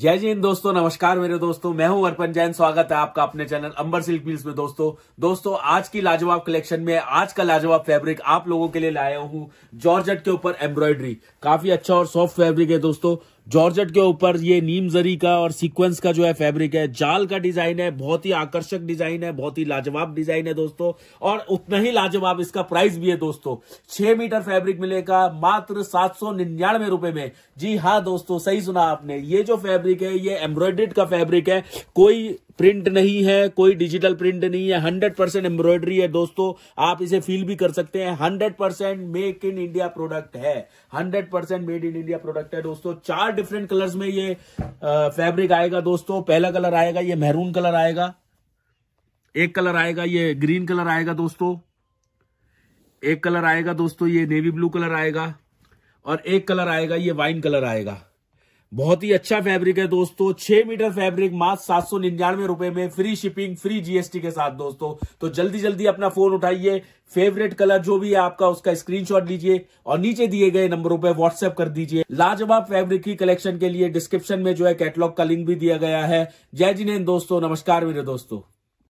जय जैन दोस्तों नमस्कार मेरे दोस्तों मैं हूं अर्पण जैन स्वागत है आपका अपने चैनल अंबर सिल्क मिल्स में दोस्तों दोस्तों आज की लाजवाब कलेक्शन में आज का लाजवाब फैब्रिक आप लोगों के लिए लाया हूं जॉर्जट के ऊपर एम्ब्रॉयडरी काफी अच्छा और सॉफ्ट फैब्रिक है दोस्तों जॉर्जेट के ऊपर ये नीम जरी का और सीक्वेंस का जो है फैब्रिक है जाल का डिजाइन है बहुत ही आकर्षक डिजाइन है बहुत ही लाजवाब डिजाइन है दोस्तों और उतना ही लाजवाब इसका प्राइस भी है दोस्तों छह मीटर फैब्रिक मिलेगा मात्र सात सौ निन्यानवे रुपए में जी हाँ दोस्तों सही सुना आपने ये जो फैब्रिक है ये एम्ब्रॉयडेड का फैब्रिक है कोई प्रिंट नहीं है कोई डिजिटल प्रिंट नहीं है हंड्रेड परसेंट एम्ब्रॉयडरी है दोस्तों आप इसे फील भी कर सकते हैं hundred percent make in India product है hundred percent made in India product है दोस्तों चार डिफरेंट कलर्स में ये फैब्रिक आएगा दोस्तों पहला कलर आएगा ये मेहरून कलर आएगा एक कलर आएगा ये ग्रीन कलर आएगा दोस्तों एक कलर आएगा दोस्तों ये नेवी ब्लू कलर आएगा और एक कलर आएगा ये वाइन कलर आएगा बहुत ही अच्छा फैब्रिक है दोस्तों छह मीटर फैब्रिक मात्र सात सौ निन्यानवे रुपए में फ्री शिपिंग फ्री जीएसटी के साथ दोस्तों तो जल्दी जल्दी अपना फोन उठाइए फेवरेट कलर जो भी है आपका उसका स्क्रीनशॉट लीजिए और नीचे दिए गए नंबरों पर व्हाट्सएप कर दीजिए लाजवाब फैब्रिक की कलेक्शन के लिए डिस्क्रिप्शन में जो है कैटलॉग का लिंक भी दिया गया है जय जिनेन दोस्तों नमस्कार मेरे दोस्तों